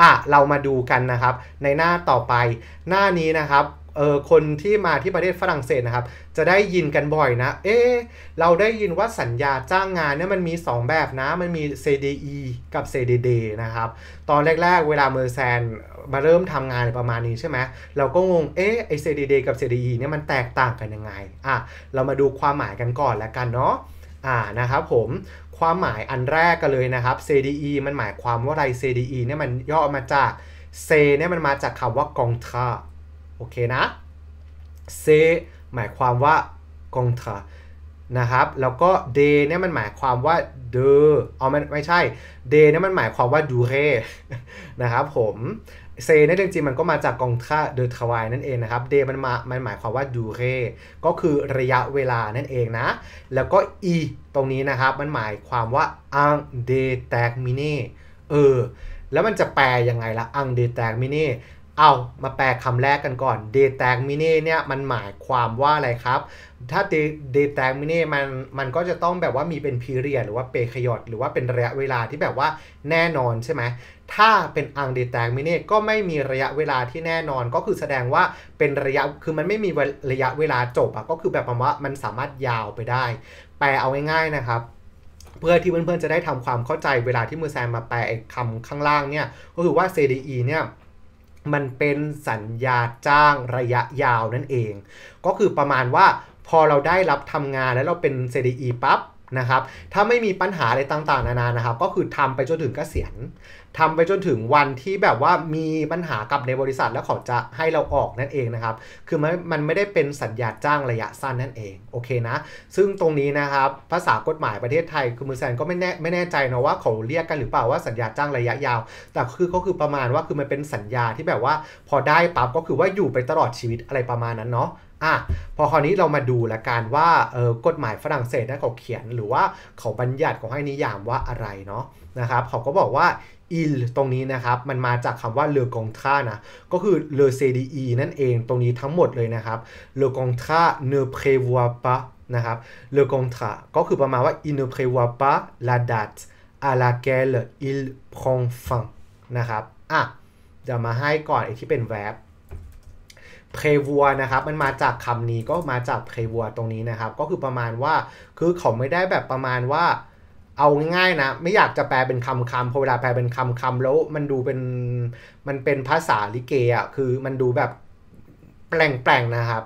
อ่ะเรามาดูกันนะครับในหน้าต่อไปหน้านี้นะครับเออคนที่มาที่ประเทศฝรั่งเศสนะครับจะได้ยินกันบ่อยนะเอ๊เราได้ยินว่าสัญญาจ้างงานเนี่ยมันมี 2 แบบนะมันมี CDE กับ CDD นะครับตอนแรก ๆ เวลาเมอร์แซนมาเริ่มทำงานประมาณนี้ใช่ไหมเราก็งงเอ๊ไอ CDD กับ CDE เนี่ยมันแตกต่างกันยังไงอ่ะเรามาดูความหมายกันก่อนแล้วกันเนาะอ่านะครับผมความหมายอันแรกกันเลยนะครับ CDE มันหมายความว่าอะไร CDE เนี่ยมันย่อมาจาก C เนี่ยมันมาจากคำว่ากองทาโอเคนะ C หมายความว่ากองทานะครับ แล้วก็ d เนี่ยมันหมายความว่าเดอเอาไม่ใช่ d เนี่ยมันหมายความว่าดูเรนะครับผมเซนี่จริงๆมันก็มาจากกองท่าเดอทวายนั่นเองนะครับเดมันมา มันหมายความว่าดูเรก็คือระยะเวลานั่นเองนะ แล้วก็อีตรงนี้นะครับมันหมายความว่าอังเดแตกมิเน่เออ แล้วมันจะแปลยังไงละอังเดแตกมิเน่เอา มาแปลคำแรกกันก่อน d e t a g m i n i เนี่ย มันหมายความว่าอะไรครับ ถ้า d e t a g m i n i มัน มันก็จะต้องแบบว่ามีเป็น period หรือว่าเปขยอดหรือว่าเป็นระยะเวลาที่แบบว่าแน่นอนใช่ไหมถ้าเป็นัง d e t a g m i n i ก็ไม่มีระยะเวลาที่แน่นอน ก็คือแสดงว่าเป็นระยะคือมันไม่มีระยะเวลาจบอะก็คือแบบว่ามันสามารถยาวไปได้ แปลเอาง่ายๆนะครับ เพื่อที่เพื่อนๆจะได้ทำความเข้าใจเวลาที่มือแซมมาแปลคำข้างล่างเนี่ย ก็คือว่า CDE เนี่ยมันเป็นสัญญาจ้างระยะยาวนั่นเอง ก็คือประมาณว่าพอเราได้รับทำงานแล้วเราเป็น CDE ปั๊บนะครับ ถ้าไม่มีปัญหาอะไรต่างๆ นานานะครับ ก็คือทำไปจนถึงเกษียณทำไปจนถึงวันที่แบบว่ามีปัญหากับในบริษัทแล้วเขาจะให้เราออกนั่นเองนะครับ คือมันมันไม่ได้เป็นสัญญาจ้างระยะสั้นนั่นเอง โอเคนะ ซึ่งตรงนี้นะครับ ภาษากฎหมายประเทศไทยคือมือแซนก็ไม่แน่ไม่แน่ใจนะว่าเขาเรียกกันหรือเปล่าว่าสัญญาจ้างระยะยาว แต่คือก็คือประมาณว่าคือมันเป็นสัญญาที่แบบว่า พอได้ปั๊บก็คือว่าอยู่ไปตลอดชีวิตอะไรประมาณนั้นเนาะ อ่ะ พอคราวนี้เรามาดูละกันว่าเออกฎหมายฝรั่งเศสนะเขาเขียนหรือว่าเขาบัญญัติเขาให้นิยามว่าอะไรเนาะ นะครับเขาก็บอกว่าอิลตรงนี้นะครับมันมาจากคำว่าเลอกองท่านะ ก็คือเซดีอีนั่นเองตรงนี้ทั้งหมดเลยนะครับเลอกองท่าเนเพวัวปะนะครับเลอกองท่าก็คือประมาณว่าอินเน r é ว o ว t า a s la d a า e à l a q u e ล l e il p r นะครับ อ่ะ จะมาให้ก่อนไอที่เป็นแวบเพวัวนะครับมันมาจากคำนี้ก็มาจากเพวัวตรงนี้นะครับ ก็คือประมาณว่าคือเขาไม่ได้แบบประมาณว่าเอาง่ายๆนะ ไม่อยากจะแปลเป็นคำคำพอเวลาแปลเป็นคำคำแล้วมันดูเป็นมันเป็นภาษาลิเกอ่ะคือมันดูแบบแปลงๆนะครับ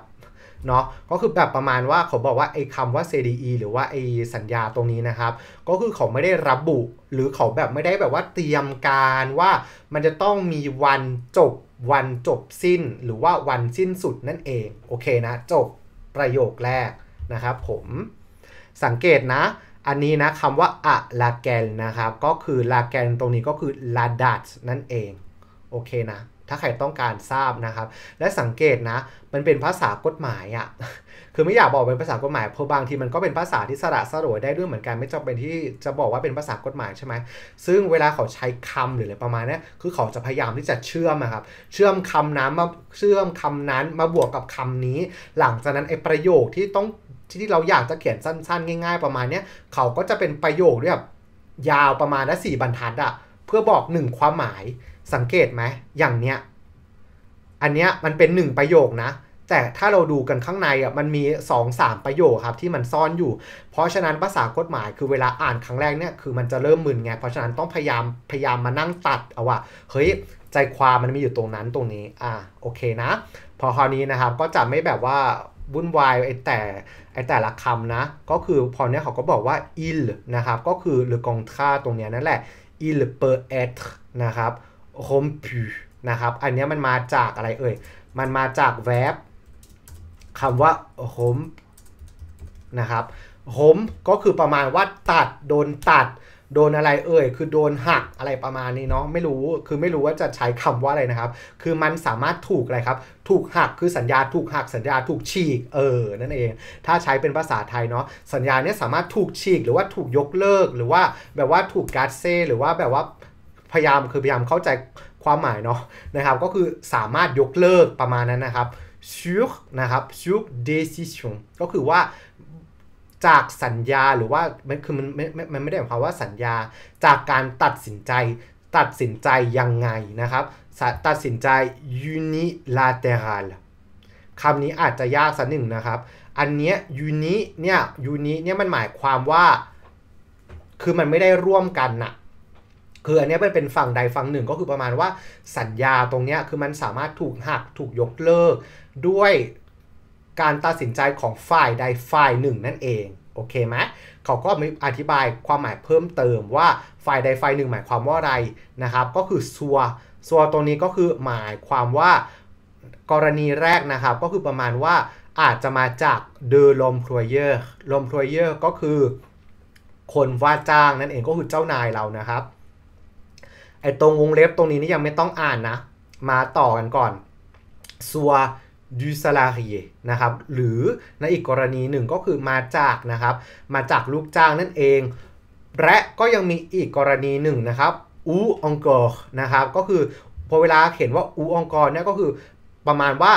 เนาะก็คือแบบประมาณว่าเขาบอกว่าไอ้คำว่า CDE หรือว่าไอ้สัญญาตรงนี้นะครับ ก็คือเขาไม่ได้ระบุหรือเขาแบบไม่ได้แบบว่าเตรียมการว่า มันจะต้องมีวันจบวันจบสิ้น หรือว่าวันสิ้นสุดนั่นเอง โอเคนะ จบประโยคแรกนะครับ ผม สังเกตนะอันนี้นะคำว่าอะลาแกนนะครับ ก็คือลาแกนตรงนี้ก็คือ ลาดัตนั่นเองโอเคนะถ้าใครต้องการทราบนะครับ และสังเกตนะมันเป็นภาษากฎหมายอะ่ะคือไม่อยากบอกเป็นภาษากฎหมายเพราะบางทีมันก็เป็นภาษาที่สระสรวยได้ด้วยเหมือนกันไม่จำเป็นที่จะบอกว่าเป็นภาษากฎหมายใช่ไหมซึ่งเวลาเขาใช้คำหรืออะไรประมาณนี้คือเขาจะพยายามที่จะเชื่อมครับเชื่อมคำนั้นมาเชื่อมคำนั้นมาบวกกับคำนี้ หลังจากนั้นไอ้ประโยคที่ต้องที่เราอยากจะเขียนสั้นๆ ง่าย ๆ ประมาณนี้เขาก็จะเป็นประโยคแบบยาวประมาณละสี่บรรทัดอะเพื่อบอกหนึ่งความหมายสังเกตไหมอย่างเนี้ยอันเนี้ยมันเป็นหนึ่งประโยคนะแต่ถ้าเราดูกันข้างในอ่ะมันมี2มประโยคครับที่มันซ่อนอยู่ เพราะฉะนั้นภาษากฎหมายคือเวลาอ่านครั้งแรกเนี่ยคือมันจะเริ่มมึนไงเพราะฉะนั้นต้องพยายามพยายามมานั่งตัดเอาว่าเฮ้ยใจความมันมีอยู่ตรงนั้นตรงนี้อ่าโอเคนะพอคราวนี้นะครับก็จะไม่แบบว่าวุ่นวายไอ้แต่ไอ้แต่ละคำนะ ก็คือพอเนี้ยเขาก็บอกว่า il นะครับ ก็คือหรือกองท่าตรงเนี้ยนั่นแหละ il peut être นะครับ rompu นะครับ อันเนี้ยมันมาจากอะไรเอ่ยมันมาจากแวบคำว่า r o m นะครับ r o m ก็คือประมาณว่า ตัด โดนตัดโดนอะไรเอ่ย คือโดนหักอะไรประมาณนี้เนาะ ไม่รู้ คือไม่รู้ว่าจะใช้คำว่าอะไรนะครับ คือมันสามารถถูกอะไรครับ ถูกหัก คือสัญญาถูกหัก สัญญาถูกฉีกเออนั่นเอง ถ้าใช้เป็นภาษาไทยเนาะ สัญญาเนี่ยสามารถถูกฉีกหรือว่าถูกยกเลิกหรือว่าแบบว่าถูกการเซ่หรือว่าแบบว่า พยายามคือพยายามเข้าใจความหมายเนาะนะครับ ก็คือสามารถยกเลิกประมาณนั้นนะครับ ชุกนะครับ ชุก decision ก็คือว่าจากสัญญาหรือว่ามันคือมันไม่ไม่ไม่ได้หมายความว่าสัญญาจากการตัดสินใจ ตัดสินใจ ยังไงนะครับ ตัดสินใจ unilateral คำนี้อาจจะยากสักหนึ่งนะครับ อันเนี้ย uni เนี่ย uni เนี่ยมันหมายความว่า คือมันไม่ได้ร่วมกันนะคืออันนี้มันเป็นฝั่งใดฝั่งหนึ่งก็คือประมาณว่าสัญญาตรงเนี้ยคือมันสามารถถูกหักถูกยกเลิกด้วยการตัดสินใจของฝ่ายใดฝ่ายหนึ่งนั่นเอง โอเคไหม เขาก็มีอธิบายความหมายเพิ่มเติมว่าฝ่ายใดฝ่ายหนึ่งหมายความว่าอะไรนะครับ ก็คือซัว ซัวตรงนี้ก็คือหมายความว่ากรณีแรกนะครับ ก็คือประมาณว่าอาจจะมาจากเดอลมพรอยเยอร์ ลมพรอยเยอร์ก็คือ คนว่าจ้างนั่นเองก็คือเจ้านายเรานะครับ ไอ้ตรงวงเล็บตรงนี้นี่ยังไม่ต้องอ่านนะ มาต่อกันก่อนซัว so, du salarié นะครับหรือในอีกกรณีหนึ่งก็คือมาจากนะครับมาจากลูกจ้างนั่นเอง และก็ยังมีอีกกรณีหนึ่งนะครับอูองกอร์นะครับก็คือพอเวลาเขียนว่าอูองกอร์เนี่ยก็คือประมาณว่า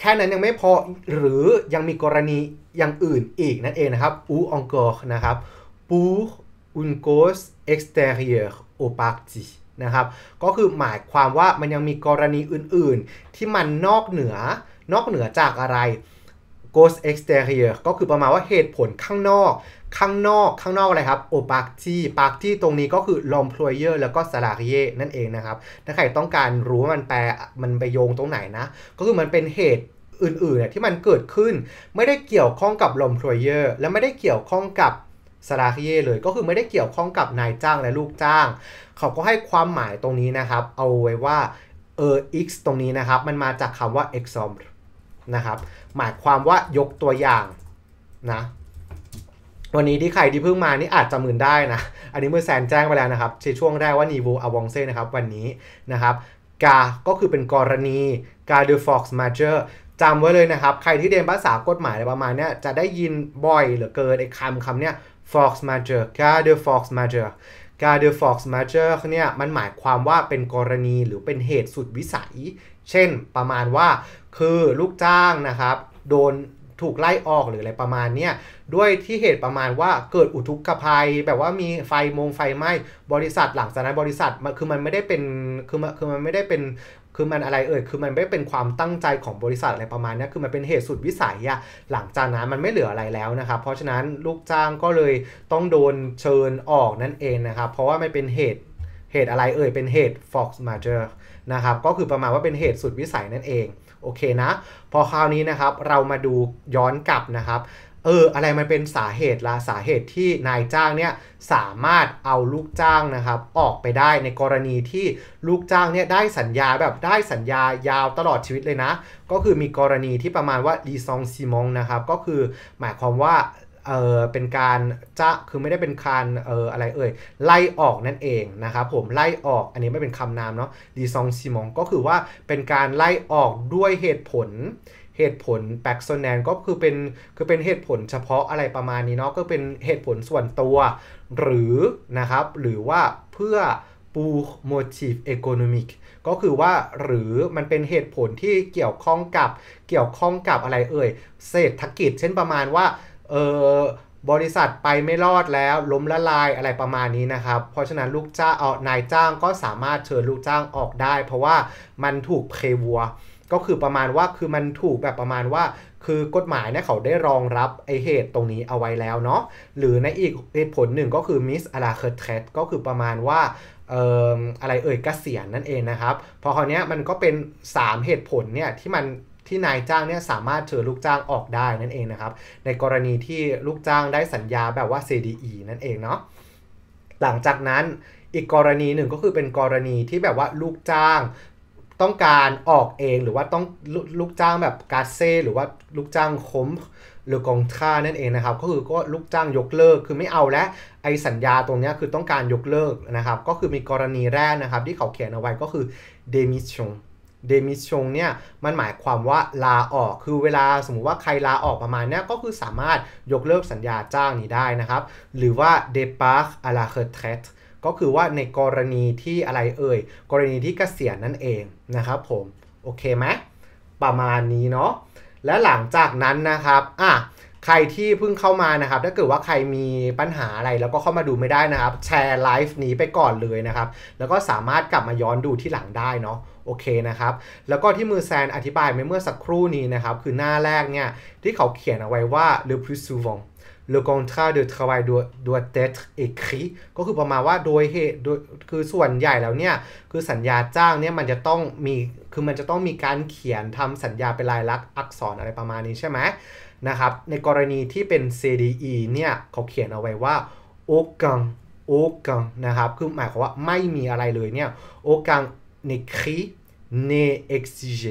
แค่นั้นยังไม่พอ หรือยังมีกรณีอย่างอื่นอีกนั่นเองนะครับอูองกอร์นะครับ pour une cause extérieure au parti นะครับก็คือหมายความว่ามันยังมีกรณีอื่นๆที่มันนอกเหนือนอกเหนือจากอะไร ghost exterior ก็คือประมาณว่าเหตุผลข้างนอก ข้างนอก ข้างนอกอะไรครับปากที่ ปากที่ตรงนี้ก็คือ l ล m p l o y e r แล้วก็ salarié นั่นเองนะครับ ถ้าใครต้องการรู้ว่ามันแปลมันไปโยงตรงไหนนะ ก็คือมันเป็นเหตุอื่นๆที่มันเกิดขึ้นไม่ได้เกี่ยวข้องกับ l ล m p l o y e r และไม่ได้เกี่ยวข้องกับสลาคีเยเลย ก็คือไม่ได้เกี่ยวข้องกับนายจ้างและลูกจ้าง เขาก็ให้ความหมายตรงนี้นะครับเอาไว้ว่าเออ x ตรงนี้นะครับ มันมาจากคำว่า e x a m p l e นะครับหมายความว่ายกตัวอย่างนะวันนี้ที่ใครที่เพิ่งมานี่อาจจะหมื่นได้นะอันนี้เมื่อแซนแจ้งไปแล้วนะครับในช่วงแรกว่านีวูอวองเซ่นะครับวันนี้นะครับกา ก็คือเป็นกรณีกาเดอฟ็อกซ์มาเจอร์จำไว้เลยนะครับ ใครที่เรียนภาษากฎหมายอะไรประมาณนี้จะได้ยินบ่อยเหลือเกินไอ้คำคำเนี้ย fox merger g a d e r fox merger g a d e r fox merger เนี่ยมันหมายความว่าเป็นกรณีหรือเป็นเหตุสุดวิสัย เช่นประมาณว่าคือลูกจ้างนะครับโดนถูกไล่ออกหรืออะไรประมาณเนี้ยด้วยที่เหตุประมาณว่าเกิดอุทุกภัยแบบว่ามีไฟมงไฟไหม้บริษัทหลังจากนั้นบริษัทมันคือมันไม่ได้เป็นคือมันคือมันไม่ได้เป็นคือมันอะไรเอ่ยคือมันไม่เป็นความตั้งใจของบริษัทอะไรประมาณนี้คือมันเป็นเหตุสุดวิสัยอะหลังจากนั้นมันไม่เหลืออะไรแล้วนะครับเพราะฉะนั้นลูกจ้างก็เลยต้องโดนเชิญออกนั่นเองนะครับเพราะว่ามันเป็นเหตุเหตุอะไรเอ่ยเป็นเหตุ Fox m a r g e r นะครับก็คือประมาณว่าเป็นเหตุสุดวิสัยนั่นเองโอเคนะ พอคราวนี้นะครับ เรามาดูย้อนกลับนะครับ เออ อะไรมันเป็นสาเหตุละสาเหตุที่นายจ้างเนี่ยสามารถเอาลูกจ้างนะครับออกไปได้ในกรณีที่ลูกจ้างเนี่ยได้สัญญาแบบได้สัญญายาวตลอดชีวิตเลยนะ ก็คือมีกรณีที่ประมาณว่า l ีซองซีมงนะครับ ก็คือหมายความว่าเออเป็นการจะ คือไม่ได้เป็นการเอออะไรเอ่ย ไล่ออกนั่นเองนะครับผม ไล่ออก อันนี้ไม่เป็นคำนามเนาะดีซองซิมองก็คือว่าเป็นการไล่ออกด้วยเหตุผล เหตุผลแบ็กโซแนนก็คือเป็นคือเป็นเหตุผลเฉพาะอะไรประมาณนี้เนาะ ก็เป็นเหตุผลส่วนตัวหรือนะครับ หรือว่าเพื่อปูโมทีฟเอโคโนมิกก็คือว่าหรือมันเป็นเหตุผลที่เกี่ยวข้องกับเกี่ยวข้องกับอะไรเอ่ย เศรษฐกิจ เช่นประมาณว่าเออบริษัทไปไม่รอดแล้ว ล้มละลายอะไรประมาณนี้นะครับเพราะฉะนั้นลูกจ้างเอานายจ้างก็สามารถเชิญลูกจ้างออกได้ เพราะว่ามันถูกเพวัวก็คือประมาณว่าคือมันถูกแบบประมาณว่า คือกฎหมายเนี่ยเขาได้รองรับไอเหตุตรงนี้เอาไว้แล้วเนาะหรือในอีกเหตุผลหนึ่งก็คือมิสอลาเคอร์เทสก็คือประมาณว่าอะไรเอ่ยกเกษียณนั่นเองนะครับพอคราวนี้มันก็เป็น3เหตุผลเนี่ยที่มันที่นายจ้างเนี่ยสามารถเชิญลูกจ้างออกได้นั่นเองนะครับในกรณีที่ลูกจ้างได้สัญญาแบบว่า CDE นั่นเองเนาะหลังจากนั้นอีกกรณีหนึ่งก็คือเป็นกรณีที่แบบว่าลูกจ้างต้องการออกเองหรือว่าต้องลลูกจ้างแบบกาเซ่หรือว่าลูกจ้างคมหรือกองท่านั่นเองนะครับก็คือก็ลูกจ้างยกเลิก คือไม่เอาและไอสัญญาตรงนี้คือต้องการยกเลิกนะครับก็คือมีกรณีแรกนะครับที่เขาเขียนเอาไว้ก็คือ demission เดมิชงเนี่ยมันหมายความว่าลาออกคือเวลาสมมุติว่าใครลาออกประมาณนี้ก็คือสามารถยกเลิกสัญญาจ้างนี้ได้นะครับ หรือว่าเดปาร์คอลาเคเทสก็คือว่าในกรณีที่อะไรเอ่ย กรณีที่เกษียณนั่นเองนะครับผม โอเคไหมประมาณนี้เนาะและหลังจากนั้นนะครับอ่ะใครที่เพิ่งเข้ามานะครับ ถ้าเกิดว่าใครมีปัญหาอะไรแล้วก็เข้ามาดูไม่ได้นะครับ แชร์ไลฟ์นี้ไปก่อนเลยนะครับ แล้วก็สามารถกลับมาย้อนดูที่หลังได้เนาะโอเคนะครับ แล้วก็ที่มือแซนอธิบายไปเมื่อสักครู่นี้นะครับ คือหน้าแรกเนี่ย ที่เขาเขียนเอาไว้ว่า le plus souvent le contrat de travail doit, être écrit ก็คือประมาณว่าโดยเหตุโดยคือส่วนใหญ่แล้วเนี่ยคือสัญญาจ้างเนี่ยมันจะต้องมีคือมันจะต้องมีการเขียนทำสัญญาเป็นลายลักษณ์อักษรอะไรประมาณนี้ใช่ไหมนะครับในกรณีที่เป็น CDE เนี่ยเขาเขียนเอาไว้ว่าโอกังโอกังนะครับ คือหมายความว่าไม่มีอะไรเลยเนี่ยโอกังเนครีเนเอ็กซิเจ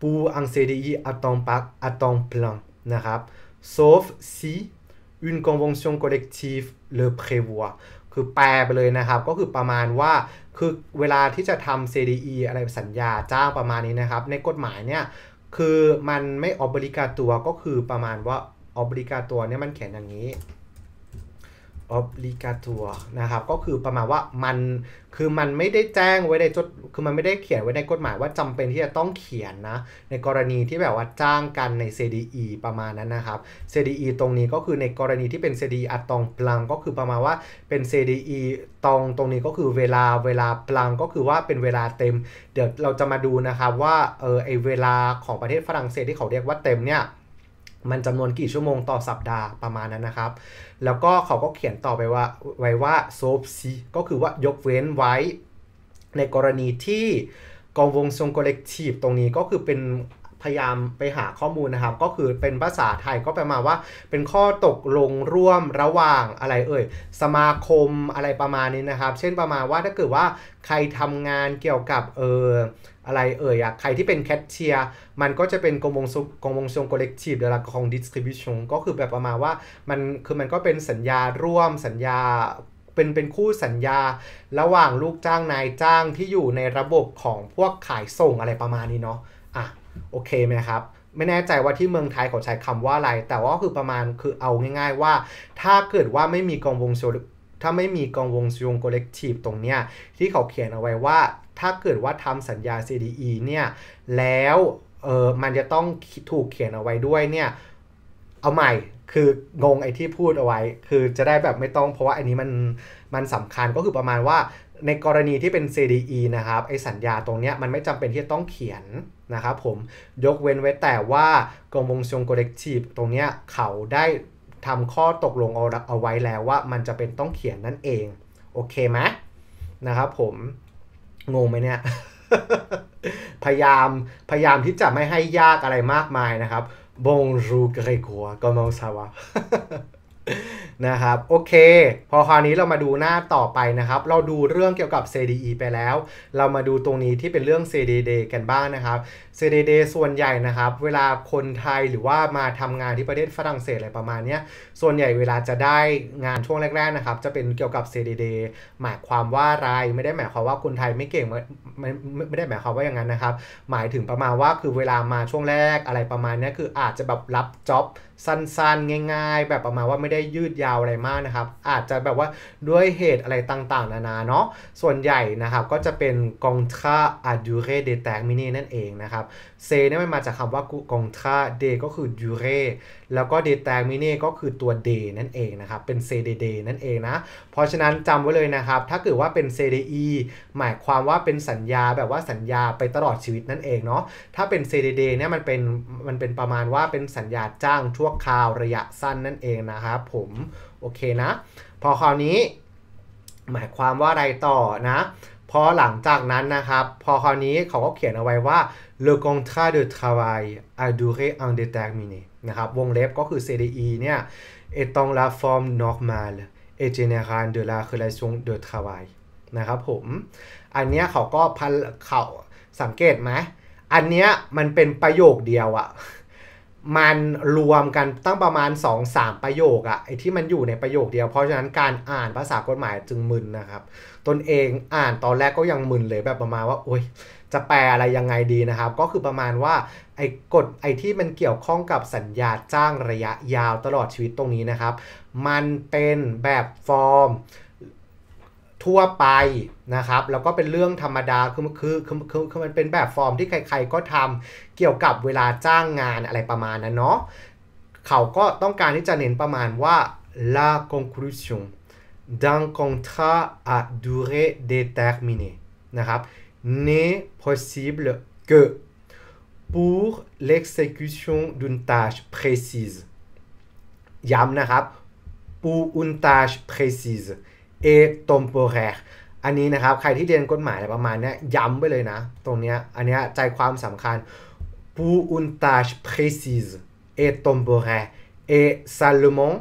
ปูอัง c d ีอัตองปักอัตองพลังนะครับ sauf si une convention collective le prévoit คือแปลไปเลยนะครับ ก็คือประมาณว่าคือเวลาที่จะทำ CDE อะไรสัญญาจ้างประมาณนี้นะครับ ในกฎหมายเนี่ยคือมันไม่ออบริกาตัวก็คือประมาณว่าออบริกาตัวเนี่ยมันแขนอย่างนี้ o b l i g a t o r นะครับก็คือประมาณว่ามันคือมันไม่ได้แจ้งไว้ในจด คือมันไม่ได้เขียนไว้ในกฎหมาย ว่าจำเป็นที่จะต้องเขียนนะ ในกรณีที่แบบว่าจ้างกันใน CDE ประมาณนั้นนะครับ CDE ตรงนี้ก็คือในกรณีที่เป็น CDE อัตองปลังก็คือประมาณว่าเป็น CDE ตองตรงนี้ก็คือเวลาเวลาปลังก็คือว่าเป็นเวลาเต็ม เดี๋ยวเราจะมาดูนะครับว่าเออไอเวลาของประเทศฝรั่งเศสที่เขาเรียกว่าเต็มเนี่ยมันจำนวนกี่ชั่วโมงต่อสัปดาห์ประมาณนั้นนะครับ แล้วก็เขาก็เขียนต่อไปว่าไว้ว่าโซฟซีก็คือว่ายกเว้นไว้ ในกรณีที่กองวงทรงก o ล l e c ี i ตรงนี้ก็คือเป็นพยายามไปหาข้อมูลนะครับ ก็คือเป็นภาษาไทยก็แปลมาว่าเป็นข้อตกลงร่วมระหว่างอะไรเอ่ยสมาคมอะไรประมาณนี้นะครับ เช่นประมาณว่าถ้าเกิดว่าใครทำงานเกี่ยวกับเอออะไรเอ่ยอะใครที่เป็นแคชเชียร์มันก็จะเป็นกองวงกองวงชงคอลเลกทีฟเดลักของดิสคริบิชงก็คือแบบประมาณว่ามันคือมันก็เป็นสัญญาร่วมสัญญาเป็นเป็นคู่สัญญาระหว่างลูกจ้างนายจ้างที่อยู่ในระบบของพวกขายส่งอะไรประมาณนี้เนาะอ่ะโอเคไหมครับ ไม่แน่ใจว่าที่เมืองไทยเขาใช้คำว่าอะไร แต่ว่าคือประมาณคือเอาง่ายๆว่า ถ้าเกิดว่าไม่มีกองวงโซถ้าไม่มีกองวงซงโกเลกทีฟตรงเนี้ยที่เขาเขียนเอาไว้ว่า ถ้าเกิดว่าทำสัญญา CDE เนี่ยแล้วเออมันจะต้องถูกเขียนเอาไว้ด้วยเนี่ยเอาใหม่คืองงไอ้ที่พูดเอาไว้ คือจะได้แบบไม่ต้องเพราะว่าอันนี้มันมันสำคัญก็คือประมาณว่าในกรณีที่เป็น CDE นะครับไอ้สัญญาตรงเนี้ยมันไม่จำเป็นที่จะต้องเขียนนะครับผมยกเว้นไว้แต่ว่ากงมวงชงโกเลกทีฟตรงเนี้ยเขาได้ทำข้อตกลงเอาเอาไว้แล้วว่ามันจะเป็นต้องเขียนนั่นเอง โอเคไหมนะครับผม งงไหมเนี่ย พยายามพยายามที่จะไม่ให้ยากอะไรมากมายนะครับบงรูเกรกัวก o ม r e c าว m นะครับโอเค พอคราวนี้เรามาดูหน้าต่อไปนะครับเราดูเรื่องเกี่ยวกับ CDE ไปแล้ว เรามาดูตรงนี้ที่เป็นเรื่อง CDD กันบ้างนะครับ CDD ส่วนใหญ่นะครับเวลาคนไทยหรือว่ามาทำงานที่ประเทศฝรั่งเศสอะไรประมาณนี้ส่วนใหญ่เวลาจะได้งานช่วงแรกๆนะครับจะเป็นเกี่ยวกับ CDD หมายความว่าไรไม่ได้หมายความว่าคนไทยไม่เก่งไม่ไม่ได้หมายความว่าอย่างนั้นนะครับหมายถึงประมาณว่าคือเวลามาช่วงแรกอะไรประมาณนี้คืออาจจะแบบรับจ็อบสั้นๆง่าย ๆ แบบประมาณว่าไม่ได้ยืดยาวอะไรมากนะครับ อาจจะแบบว่าด้วยเหตุอะไรต่างๆ นานา เนาะ ส่วนใหญ่นะครับก็จะเป็นกองท่าอะดูเรเดต e r มินีนั่นเองนะครับ เซนี่มันมาจากคำว่าองท่าเดก็คือดูเรแล้วก็เด t e r m i n e ก็คือตัวเดนั่นเองนะครับ เป็นเเซดเดนั่นเองนะ เพราะฉะนั้นจำไว้เลยนะครับ ถ้าเกิดว่าเป็นเซดอีหมายความว่าเป็นสัญญาแบบว่าสัญญาไปตลอดชีวิตนั่นเองเนาะ ถ้าเป็นเซเดเดนี่ยมันเป็นมันเป็นประมาณว่าเป็นสัญญาจ้างชั่วคราวระยะสั้นนั่นเองนะครับผมโอเคนะ พอคราวนี้หมายความว่าอะไรต่อนะ พอหลังจากนั้นนะครับ พอคราวนี้เขาก็เขียนเอาไว้ว่า le contrat de travail a duré indéterminé นะครับวงเล็บก็คือ CDE เนี่ย é t a n ง la forme normale et générale de la relation de travail นะครับผม อันเนี้ยเขาก็พันเขาสังเกตไหมอันเนี้ยมันเป็นประโยคเดียวอะมันรวมกันตั้งประมาณ 2-3 ประโยคอะไอที่มันอยู่ในประโยคเดียวเพราะฉะนั้นการอ่านภาษากฎหมายจึงมึนนะครับตนเองอ่านตอนแรกก็ยังมึนเลยแบบประมาณว่าโอ๊ยจะแปลอะไรยังไงดีนะครับก็คือประมาณว่าไอกฎไอที่มันเกี่ยวข้องกับสัญญาจ้างระยะยาวตลอดชีวิตตรงนี้นะครับ มันเป็นแบบฟอร์มทั่วไปนะครับ แล้วก็เป็นเรื่องธรรมดา คือคือคือคือคคอมันเป็นแบบฟอร์มที่ใครๆก็ทำเกี่ยวกับเวลาจ้างงานอะไรประมาณนั้นเนาะ เขาก็ต้องการที่จะเน้นประมาณว่า la conclusion d'un contrat à durée déterminée นะครับ n'est possible que pour l'exécution d'une tâche précise ย้ำนะครับ pour une tâche précise เอตอมโปแรอันนี้นะครับใครที่เรียนกฎหมายอะไรประมาณนี้ย้ำไปเลยนะ ตรงนี้อันนี้ใจความสำคัญ p ู u r une tâche p r é c อ s มโปแรเอซาล i r น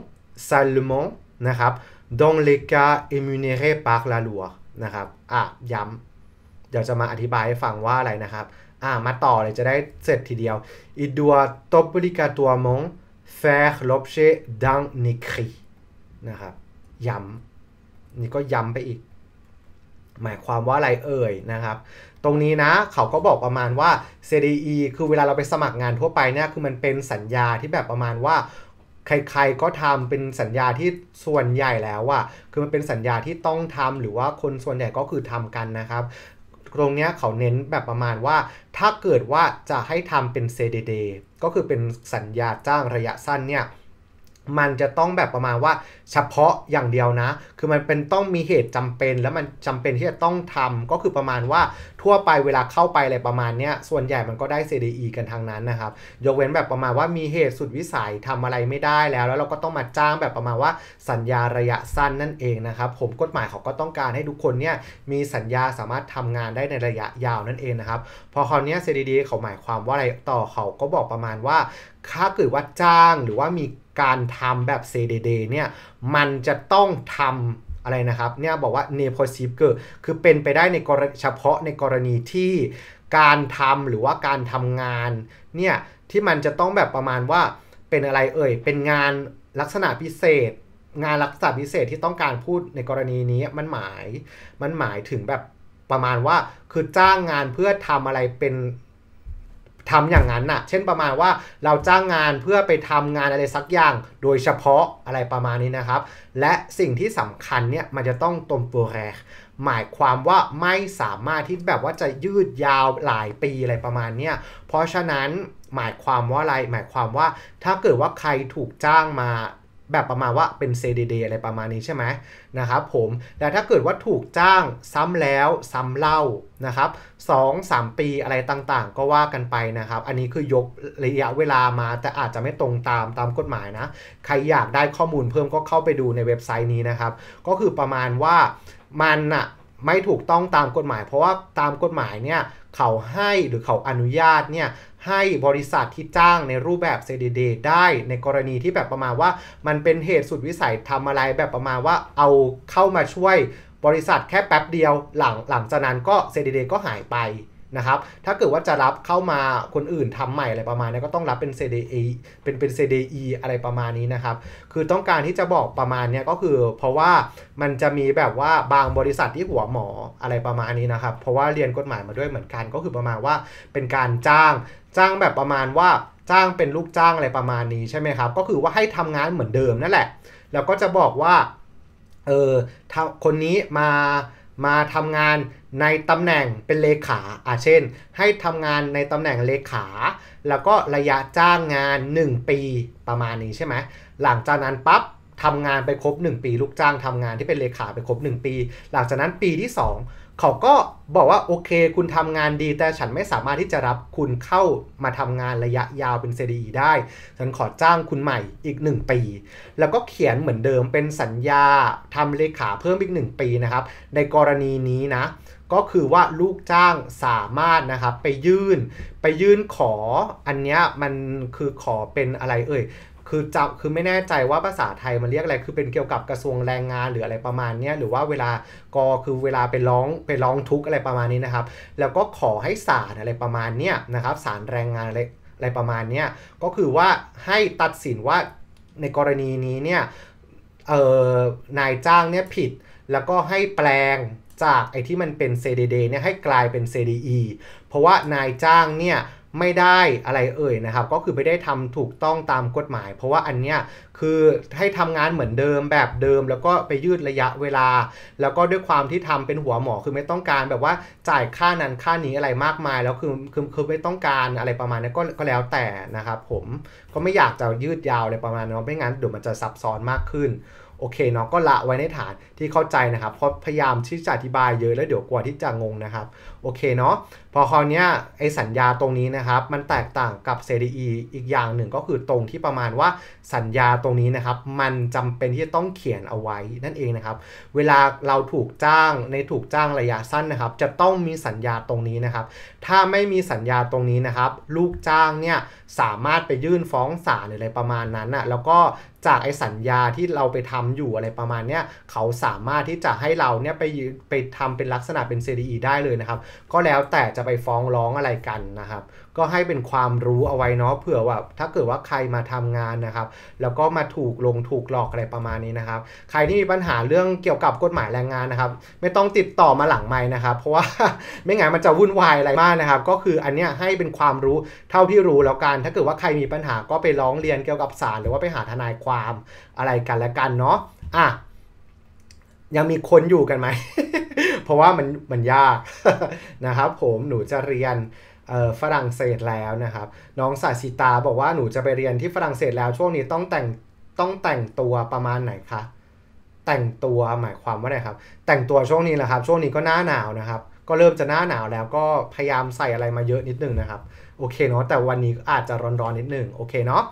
ซาลมอนนะครับ dans les cas énumérés par la loi นะครับอ่ะ ย้ำเดี๋ยวจะมาอธิบายให้ฟังว่าอะไรนะครับ อ่ะมาต่อเลยจะได้เสร็จทีเดียว il doit obligatoirement faire l'objet d'un écrit นะครับย้ำนี่ก็ย้ำไปอีก หมายความว่าอะไรเอ่ยนะครับ ตรงนี้นะเขาก็บอกประมาณว่า CDE คือเวลาเราไปสมัครงานทั่วไปเนี่ย คือมันเป็นสัญญาที่แบบประมาณว่า ใครๆก็ทำเป็นสัญญาที่ส่วนใหญ่แล้วอะคือมันเป็นสัญญาที่ต้องทำหรือว่าคนส่วนใหญ่ก็คือทำกันนะครับ ตรงเนี้ยเขาเน้นแบบประมาณว่า ถ้าเกิดว่าจะให้ทำเป็น CDD ก็คือเป็นสัญญาจ้างระยะสั้นเนี่ยมันจะต้องแบบประมาณว่าเฉพาะอย่างเดียวนะ คือมันเป็นต้องมีเหตุจำเป็นแล้วมันจำเป็นที่จะต้องทำก็คือประมาณว่าทั่วไปเวลาเข้าไปอะไรประมาณเนี้ยส่วนใหญ่มันก็ได้ CDE กันทางนั้นนะครับยกเว้นแบบประมาณว่ามีเหตุสุดวิสัยทำอะไรไม่ได้แล้ว แล้วเราก็ต้องมาจ้างแบบประมาณว่า สัญญาระยะสั้นนั่นเองนะครับผมกฎหมายเขาก็ต้องการให้ทุกคนเนี่ยมีสัญญาสามารถทำงานได้ในระยะยาวนั่นเองนะครับพอคราวนี้ c d e เขาหมายความว่าอะไรต่อเขาก็บอกประมาณว่าถ้าเกิดว่าจ้าง หรือว่ามีการทำแบบ CDD เนี่ยมันจะต้องทำอะไรนะครับ เนี่ยบอกว่า n e p o s i v e คือเป็นไปได้ในกรณีเฉพาะในกรณีที่การทำหรือว่าการทำงานเนี่ยที่มันจะต้องแบบประมาณว่าเป็นอะไรเอ่ยเป็นงานลักษณะพิเศษ งานลักษณะพิเศษที่ต้องการพูดในกรณีนี้มันหมายมันหมายถึงแบบประมาณว่าคือจ้างงานเพื่อทำอะไรเป็นทำอย่างนั้นน่ะ เช่นประมาณว่าเราจ้างงานเพื่อไปทำงานอะไรสักอย่าง โดยเฉพาะอะไรประมาณนี้นะครับ และสิ่งที่สำคัญเนี่ยมันจะต้องตมตัวแรกหมายความว่าไม่สามารถที่แบบว่าจะยืดยาวหลายปีอะไรประมาณเนี้ยเพราะฉะนั้นหมายความว่าอะไร หมายความว่าถ้าเกิดว่าใครถูกจ้างมาแบบประมาณว่าเป็น CDD อะไรประมาณนี้ใช่ไหมนะครับผมแต่ถ้าเกิดว่าถูกจ้างซ้ำแล้วซ้ำเล่านะครับสองสามปีอะไรต่างๆ ก็ว่ากันไปนะครับ อันนี้คือยกระยะเวลามาแต่อาจจะไม่ตรงตามตามกฎหมายนะ ใครอยากได้ข้อมูลเพิ่มก็เข้าไปดูในเว็บไซต์นี้นะครับ ก็คือประมาณว่ามันอะไม่ถูกต้องตามกฎหมาย เพราะว่าตามกฎหมายเนี่ยเขาให้หรือเขาอนุญาตเนี่ยให้บริษัทที่จ้างในรูปแบบ CDD ได้ ในกรณีที่แบบประมาณว่ามันเป็นเหตุสุดวิสัยทำอะไรแบบประมาณว่าเอาเข้ามาช่วยบริษัทแค่แป๊บเดียวหลังหลังจากนั้นก็ CDD ก็หายไปนะครับ ถ้าเกิดว่าจะรับเข้ามาคนอื่นทำใหม่อะไรประมาณนี้ก็ต้องรับเป็น CDE เป็นเป็น CDE อะไรประมาณนี้นะครับ คือต้องการที่จะบอกประมาณนี้ก็คือเพราะว่ามันจะมีแบบว่าบางบริษัทที่หัวหมออะไรประมาณนี้นะครับ เพราะว่าเรียนกฎหมายมาด้วยเหมือนกัน ก็คือประมาณว่าเป็นการจ้างจ้างแบบประมาณว่าจ้างเป็นลูกจ้างอะไรประมาณนี้ใช่ไหมครับ ก็คือว่าให้ทำงานเหมือนเดิมนั่นแหละ แล้วก็จะบอกว่าเออคนนี้มามาทำงานในตำแหน่งเป็นเลขาอาเช่น ให้ทำงานในตำแหน่งเลขา แล้วก็ระยะจ้างงาน 1 ปีประมาณนี้ใช่ไหม หลังจากนั้นปับ๊บทำงานไปครบ 1 ปี ลูกจ้างทำงานที่เป็นเลขาไปครบ 1 ปี หลังจากนั้นปีที่ 2เขาก็บอกว่าโอเคคุณทำงานดีแต่ฉันไม่สามารถที่จะรับคุณเข้ามาทำงานระยะยาวเป็น CDE ได้ ฉันขอจ้างคุณใหม่อีก 1 ปี แล้วก็เขียนเหมือนเดิมเป็นสัญญาทำเลขาเพิ่มอีก 1 ปีนะครับในกรณีนี้นะก็คือว่าลูกจ้างสามารถนะครับไปยื่น ไปยื่นขออันนี้มันคือขอเป็นอะไรเอ่ยคือจบคือไม่แน่ใจว่าภาษาไทยมันเรียกอะไรคือเป็นเกี่ยวกับกระทรวงแรงงานหรืออะไรประมาณนี้หรือว่าเวลากอคือเวลาไปร้องไปร้องทุกข์อะไรประมาณนี้นะครับ แล้วก็ขอให้ศาลอะไรประมาณนี้นะครับศาลแรงงานอะไรอะไรประมาณนี้ก็คือว่าให้ตัดสินว่าในกรณีนี้เนี่ยเอ่อนายจ้างเนี่ยผิดแล้วก็ให้แปลงจากไอ้ที่มันเป็น CDD เนี่ยให้กลายเป็น CDE เพราะว่านายจ้างเนี่ยไม่ได้อะไรเอ่ยนะครับ ก็คือไม่ได้ทำถูกต้องตามกฎหมาย เพราะว่าอันเนี้ยคือให้ทำงานเหมือนเดิมแบบเดิม แล้วก็ไปยืดระยะเวลา แล้วก็ด้วยความที่ทำเป็นหัวหมอคือไม่ต้องการ แบบว่าจ่ายค่านั้นค่านี้อะไรมากมาย แล้วคือคือคือไม่ต้องการอะไรประมาณนี้ก็ก็แล้วแต่นะครับผมก็ไม่อยากจะยืดยาวอะไรประมาณนั้นไม่งั้นเดี๋ยวมันจะซับซ้อนมากขึ้นโอเคเนาะก็ละไว้ในฐานที่เข้าใจนะครับเพราะพยายามที่จะอธิบายเยอะแล้วเดี๋ยวกลัวที่จะงงนะครับโอเคเนาะ พอคราวนี้ไอสัญญาตรงนี้นะครับ มันแตกต่างกับ CDE อีกอย่างหนึ่งก็คือตรงที่ประมาณว่าสัญญาตรงนี้นะครับ มันจำเป็นที่จะต้องเขียนเอาไว้นั่นเองนะครับ เวลาเราถูกจ้างในถูกจ้างระยะสั้นนะครับ จะต้องมีสัญญาตรงนี้นะครับ ถ้าไม่มีสัญญาตรงนี้นะครับ ลูกจ้างเนี่ยสามารถไปยื่นฟ้องศาลหรืออะไรประมาณนั้นอะแล้วก็จากไอสัญญาที่เราไปทำอยู่อะไรประมาณเนี้ยเขาสามารถที่จะให้เราเนี่ยไปไปทำเป็นลักษณะเป็น CDE ได้เลยนะครับก็แล้วแต่จะไปฟ้องร้องอะไรกันนะครับ ก็ให้เป็นความรู้เอาไว้เนาะเผื่อว่าถ้าเกิดว่าใครมาทำงานนะครับแล้วก็มาถูกลงถูกหลอกอะไรประมาณนี้นะครับ ใครที่มีปัญหาเรื่องเกี่ยวกับกฎหมายแรงงานนะครับ ไม่ต้องติดต่อมาหลังไม้นะครับ เพราะว่าไม่งั้นมันจะวุ่นวายอะไรมากนะครับ ก็คืออันเนี้ยให้เป็นความรู้เท่าที่รู้แล้วกัน ถ้าเกิดว่าใครมีปัญหาก็ไปร้องเรียนเกี่ยวกับศาลหรือว่าไปหาทนายความอะไรกันและกันเนาะอ่ะยังมีคนอยู่กันไหม เพราะว่ามันมันยากนะครับผม หนูจะเรียนฝรั่งเศสแล้วนะครับ น้องสาสิตา บอกว่าหนูจะไปเรียนที่ฝรั่งเศสแล้ว ช่วงนี้ต้องแต่งต้องแต่งตัวประมาณไหนคะแต่งตัวหมายความว่าไงครับแต่งตัวช่วงนี้แหละครับ ช่วงนี้ก็หน้าหนาวนะครับ ก็เริ่มจะหน้าหนาวแล้วก็พยายามใส่อะไรมาเยอะนิดนึงนะครับโอเคเนาะแต่วันนี้อาจจะร้อนๆนิดนึงโอเคเนาะ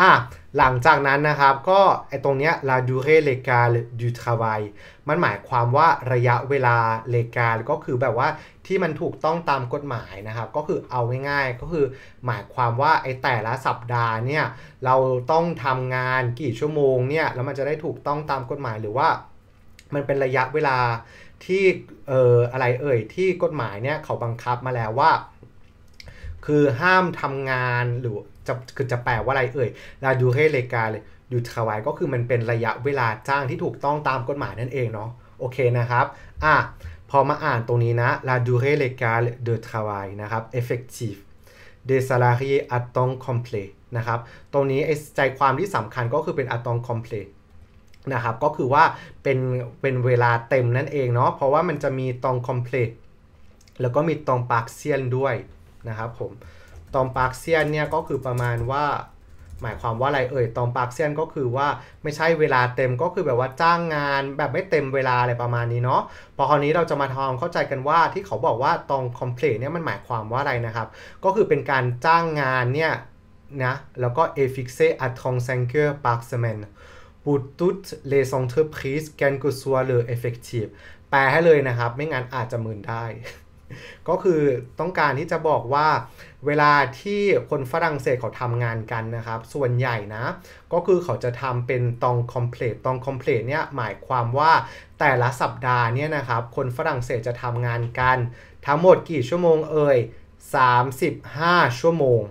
อ่ะหลังจากนั้นนะครับก็ไอตรงเนี้ย la durée légale du travail มันหมายความว่าระยะเวลา l ล g a l ก็คือแบบว่าที่มันถูกต้องตามกฎหมายนะครับก็คือเอาง่ายๆ ก็คือหมายความว่าไอแต่ละสัปดาห์เนี่ยเราต้องทำงานกี่ชั่วโมงเนี่ยแล้วมันจะได้ถูกต้องตามกฎหมายหรือว่ามันเป็นระยะเวลาที่เอ่ออะไรเอ่ยที่กฎหมายเนี่ยเขาบังคับมาแล้วว่าคือห้ามทำงานหรือจะคือจะแปลว่าอะไรเอ่ยลาดูเฮเลกาเลยยูทาวายก็คือมันเป็นระยะเวลาจ้างที่ถูกต้องตามกฎหมายนั่นเองเนาะโอเคนะครับ อ่ะ พอมาอ่านตรงนี้นะ la durée légale de travail นะครับ effective des salariés à temps complet นะครับตรงนี้ใจความที่สำคัญก็คือเป็น à temps complet นะครับก็คือว่าเป็นเป็นเวลาเต็มนั่นเองเนาะเพราะว่ามันจะมี temps complet แล้วก็มี temps partiel ด้วยนะครับผมตอมปาร์กเซียนเนี่ยก็คือประมาณว่าหมายความว่าอะไรเอ่ยตอมปาร์กเซียนก็คือว่าไม่ใช่เวลาเต็มก็คือแบบว่าจ้างงาน แบบไม่เต็มเวลาอะไรประมาณนี้เนาะพอคราวนี้เราจะมาทองเข้าใจกันว่าที่เขาบอกว่าตองคอมเพลตเนี่ยมันหมายความว่าอะไรนะครับก็คือเป็นการจ้างงานเนี่ยนะแล้วก็เอฟิกเซอัตทองแซงเกอร์ปาร์ r s e มนบูตุ o เลซองเทอร์พรีสแกนก i ซัว q ร e เอฟเฟก i ีฟแปลให้เลยนะครับไม่งั้นอาจจะมืนได้ก็คือต้องการที่จะบอกว่าเวลาที่คนฝรั่งเศสเขาทำงานกันนะครับ ส่วนใหญ่นะ ก็คือเขาจะทำเป็นตองคอมเพลตตองคอมเพลตเนี่ยหมายความว่าแต่ละสัปดาห์เนี่ยนะครับ คนฝรั่งเศสจะทำงานกันทั้งหมดกี่ชั่วโมงเอ่ย35 ชั่วโมง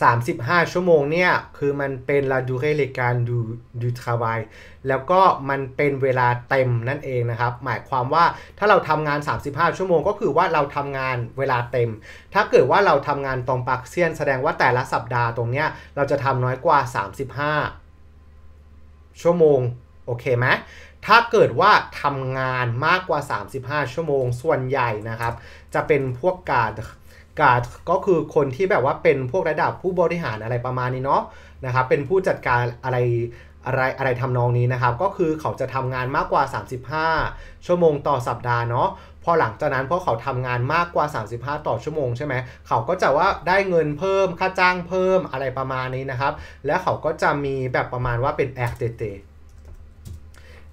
35 ชั่วโมงเนี่ยคือมันเป็นลาดูเรเลการดูดูทาวายแล้วก็มันเป็นเวลาเต็มนั่นเองนะครับ หมายความว่าถ้าเราทำงาน 35 ชั่วโมงก็คือว่าเราทำงานเวลาเต็ม ถ้าเกิดว่าเราทำงานตรงปักเซียนแสดงว่าแต่ละสัปดาห์ตรงเนี้ยเราจะทำน้อยกว่า 35 ชั่วโมงโอเคไหมถ้าเกิดว่าทำงานมากกว่า 35 ชั่วโมงส่วนใหญ่นะครับ จะเป็นพวกการกาดก็คือคนที่แบบว่าเป็นพวกระดับผู้บริหารอะไรประมาณนี้เนาะนะครับเป็นผู้จัดการอะไรอะไรอะไรทำนองนี้นะครับก็คือเขาจะทำงานมากกว่า 35 ชั่วโมงต่อสัปดาห์เนาะพอหลังจากนั้นพอเขาทำงานมากกว่า 35 ต่อชั่วโมงใช่ไหมเขาก็จะว่าได้เงินเพิ่มค่าจ้างเพิ่มอะไรประมาณนี้นะครับและเขาก็จะมีแบบประมาณว่าเป็นแอคเตเต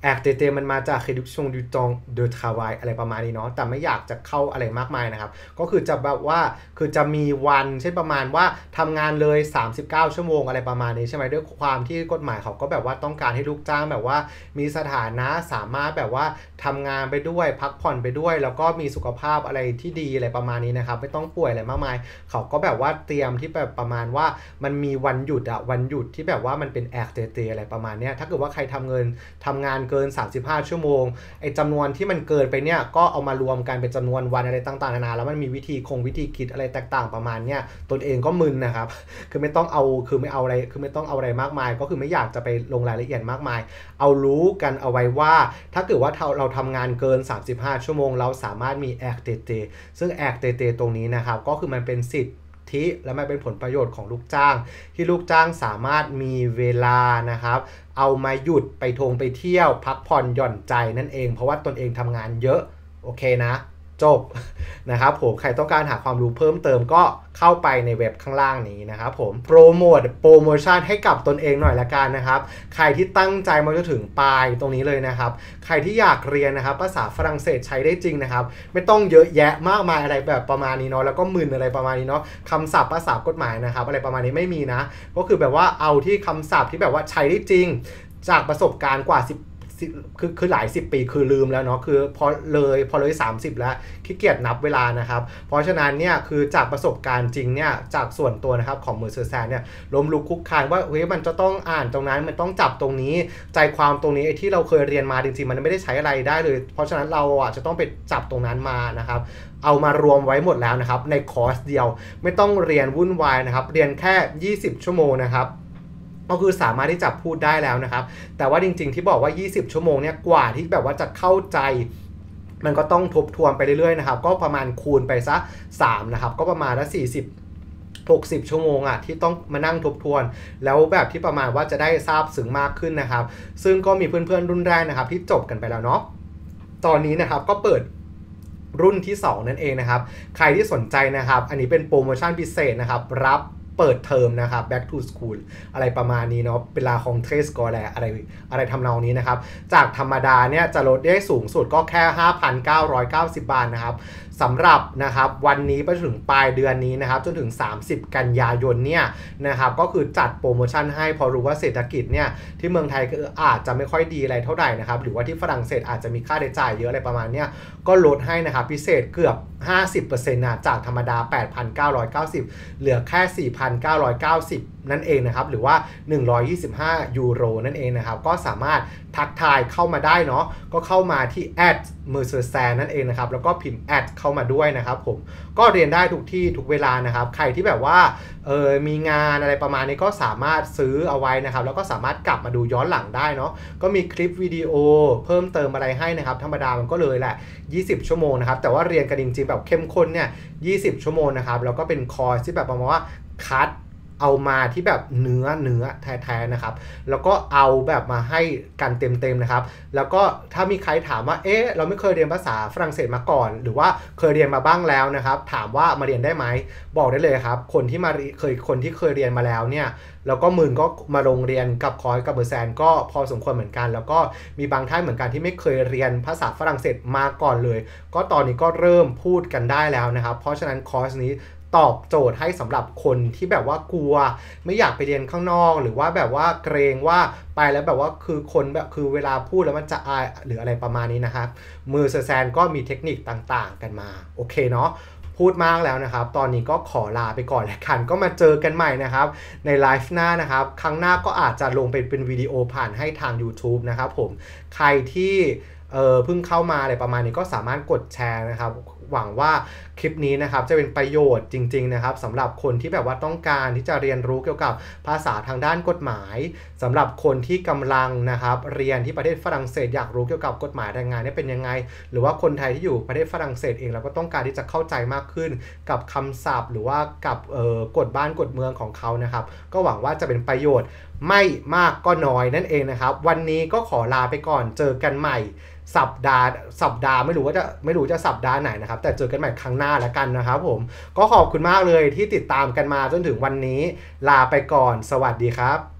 แอกเตเตมันมาจากเคดิชงดูตองเดอทาวายอะไรประมาณนี้เนาะแต่ไม่อยากจะเข้าอะไรมากมายนะครับ ก็คือจะแบบว่าคือจะมีวัน เช่นประมาณว่าทำงานเลย 39 ชั่วโมง อะไรประมาณนี้ใช่ไหมด้วยความที่กฎหมายเขาก็แบบว่าต้องการให้ลูกจ้างแบบว่ามีสถานะสามารถ แบบว่าทำงานไปด้วยพักผ่อนไปด้วย แล้วก็มีสุขภาพอะไรที่ดีอะไรประมาณนี้นะครับไม่ต้องป่วยอะไรมากมาย เขาก็แบบว่าเตรียมที่แบบประมาณว่ามันมีวันหยุดอะวันหยุดที่แบบว่ามันเป็นแอกเตเตอะไรประมาณนี้ถ้าเกิดว่าใครทำเงินทำงานเกิน35 ชั่วโมง ไอ้จำนวน ที่ มัน เกินไป เนี่ย ก็ เอามา รวม กัน เป็นจำนวน วัน อะไร ต่าง ๆ นานา แล้ว มัน มี วิธี คง วิธี คิด อะไรแตกต่างประมาณ เนี่ยตนเอง ก็ มึนนะครับ คือ ไม่ต้อง เอา คือ ไม่ เอา อะไร คือ ไม่ต้อง เอา อะไร มากมาย ก็คือ ไม่ อยาก จะ ไป ลงรายละเอียด มากมาย เอารู้ กัน เอาไว้ว่า ถ้าเกิดว่า เราทำงาน เกิน 35 ชั่วโมง เรา สามารถ มีแอคเตเตซึ่งแอคเตเตตรงนี้ นะครับ ก็คือ มัน เป็น สิทธิ์ธิและมันเป็นผลประโยชน์ของลูกจ้างที่ลูกจ้างสามารถมีเวลานะครับ เอามาหยุดไปทงไปเที่ยวพักผ่อนหย่อนใจนั่นเอง เพราะว่าตนเองทำงานเยอะ โอเคนะจบนะครับผมใครต้องการหาความรู้เพิ่มเติมก็เข้าไปในเว็บข้างล่างนี้นะครับผมโปรโมทโปรโมชั่นให้กับตนเองหน่อยละกันนะครับใครที่ตั้งใจมาจนถึงปลายตรงนี้เลยนะครับใครที่อยากเรียนนะครับภาษาฝรั่งเศสใช้ได้จริงนะครับไม่ต้องเยอะแยะมากมายอะไรแบบประมาณนี้เนาะแล้วก็มื่นอะไรประมาณนี้เนาะคำศัพท์ภาษากฎหมายนะครับอะไรประมาณนี้ไม่มีนะ ก็คือแบบว่าเอาที่คำศัพท์ที่แบบว่าใช้ได้จริง จากประสบการณ์กว่าคือคือหลาย 10 ปีคือลืมแล้วเนาะคือพอเลยพอเลย 30แล้วขี้เกียจนับเวลานะครับเพราะฉะนั้นเนี่ยคือจากประสบการณ์จริงเนี่ยจากส่วนตัวนะครับของมือเซอร์แซนเนี่ยล้มลุกคุกคานว่าเฮ้ยมันจะต้องอ่านตรงนั้นมันต้องจับตรงนี้ใจความตรงนี้ไอ้ที่เราเคยเรียนมาจริงๆ มันไม่ได้ใช้อะไรได้เลยเพราะฉะนั้นเราอ่ะจะต้องไปจับตรงนั้นมานะครับ เอามารวมไว้หมดแล้วนะครับในคอร์สเดียวไม่ต้องเรียนวุ่นวายนะครับ เรียนแค่ 20 ชั่วโมงนะครับก็คือสามารถที่จะพูดได้แล้วนะครับ แต่ว่าจริงๆที่บอกว่า 20 ชั่วโมงเนี่ยกว่าที่แบบว่าจะเข้าใจ มันก็ต้องทบทวนไปเรื่อยๆนะครับก็ประมาณคูณไปซะ 3 นะครับ ก็ประมาณละ40 60 ชั่วโมงอะที่ต้องมานั่งทบทวน แล้วแบบที่ประมาณว่าจะได้ทราบซึ้งมากขึ้นนะครับ ซึ่งก็มีเพื่อนๆรุ่นแรกนะครับ ที่จบกันไปแล้วเนาะตอนนี้นะครับก็เปิดรุ่นที่ 2 นั่นเองนะครับ ใครที่สนใจนะครับ อันนี้เป็นโปรโมชั่นพิเศษนะครับรับเปิดเทอมนะครับ back to school อะไรประมาณนี้เนาะเวลาของเทสกอแลอะไรอะไรทำนองนี้นะครับ จากธรรมดาเนี่ย จะลดได้สูงสุดก็แค่ 5,990 บาทนะครับสำหรับนะครับวันนี้ไปถึงปลายเดือนนี้นะครับจนถึง 30 กันยายนเนี่ยนะครับก็คือจัดโปรโมชั่นให้พอรู้ว่าเศรษฐกิจเนี่ยที่เมืองไทยก็อาจจะไม่ค่อยดีอะไรเท่าไหร่นะครับหรือว่าที่ฝรั่งเศสอาจจะมีค่าใช้จ่ายเยอะอะไรประมาณเนี้ยก็ลดให้นะครับพิเศษเกือบ 50%นะจากธรรมดา 8,990 เหลือแค่ 4,990นั่นเองนะครับหรือว่า 125ยูโรนั่นเองนะครับก็สามารถทักทายเข้ามาได้เนาะก็เข้ามาที่ at m e r c e r s a n นั่นเองนะครับแล้วก็พิมพ์ at เข้ามาด้วยนะครับผมก็เรียนได้ทุกที่ทุกเวลานะครับใครที่แบบว่าเออมีงานอะไรประมาณนี้ก็สามารถซื้อเอาไว้นะครับ แล้วก็สามารถกลับมาดูย้อนหลังได้เนาะก็มีคลิปวิดีโอเพิ่มเติมอะไรให้นะครับ ธรรมดามันก็เลยแหละ 20 ชั่วโมงนะครับแต่ว่าเรียนกันจริงๆแบบเข้มข้นเนี่ย20 ชั่วโมงนะครับแล้วก็เป็นคอร์สที่แบบประมาณว่าคัดเอามาที่แบบเนื้อเนื้อแท้ๆนะครับ แล้วก็เอาแบบมาให้กันเต็มๆนะครับ แล้วก็ถ้ามีใครถามว่า เอ๊ะเราไม่เคยเรียนภาษาฝรั่งเศสมาก่อน หรือว่าเคยเรียนมาบ้างแล้วนะครับ ถามว่ามาเรียนได้ไหม บอกได้เลยครับ คนที่มาเคยคนที่เคยเรียนมาแล้วเนี่ยแล้วก็มืนก็มาโรงเรียนกับคอยกับเบอร์แซน ก็พอสมควรเหมือนกัน แล้วก็มีบางท่านเหมือนกันที่ไม่เคยเรียนภาษาฝรั่งเศสมาก่อนเลย ก็ตอนนี้ก็เริ่มพูดกันได้แล้วนะครับ เพราะฉะนั้นคอร์สนี้ตอบโจทย์ให้สำหรับคนที่แบบว่ากลัวไม่อยากไปเรียนข้างนอกหรือว่าแบบว่าเกรงว่าไปแล้วแบบว่าคือคนแบบคือเวลาพูดแล้วมันจะอายหรืออะไรประมาณนี้นะครับ มือเซอร์แซนก็มีเทคนิคต่างๆ กันมา โอเคเนาะ พูดมากแล้วนะครับ ตอนนี้ก็ขอลาไปก่อนแล้วกันก็มาเจอกันใหม่นะครับในไลฟ์หน้านะครับครั้งหน้าก็อาจจะลงเป็นเป็นวิดีโอผ่านให้ทาง YouTube นะครับผมใครที่เออเพิ่งเข้ามาอะไรประมาณนี้ก็สามารถกดแชร์นะครับหวังว่าคลิปนี้นะครับจะเป็นประโยชน์จริง ๆนะครับสำหรับคนที่แบบว่าต้องการที่จะเรียนรู้เกี่ยวกับภาษาทางด้านกฎหมาย สำหรับคนที่กำลังนะครับเรียนที่ประเทศฝรั่งเศสอยากรู้เกี่ยวกับกฎหมายแรงงานนี่เป็นยังไง หรือว่าคนไทยที่อยู่ประเทศฝรั่งเศสเองเราก็ต้องการที่จะเข้าใจมากขึ้นกับคำศัพท์ หรือว่ากับกฎบ้านกฎเมืองของเขานะครับ ก็หวังว่าจะเป็นประโยชน์ไม่มากก็น้อยนั่นเองนะครับ วันนี้ก็ขอลาไปก่อนเจอกันใหม่สัปดาห์สัปดาห์ไม่รู้ว่าจะไม่รู้จะสัปดาห์ไหนนะครับ แต่เจอกันใหม่ครั้งหน้าแล้วกันนะครับผม ก็ขอบคุณมากเลยที่ติดตามกันมาจนถึงวันนี้ ลาไปก่อนสวัสดีครับ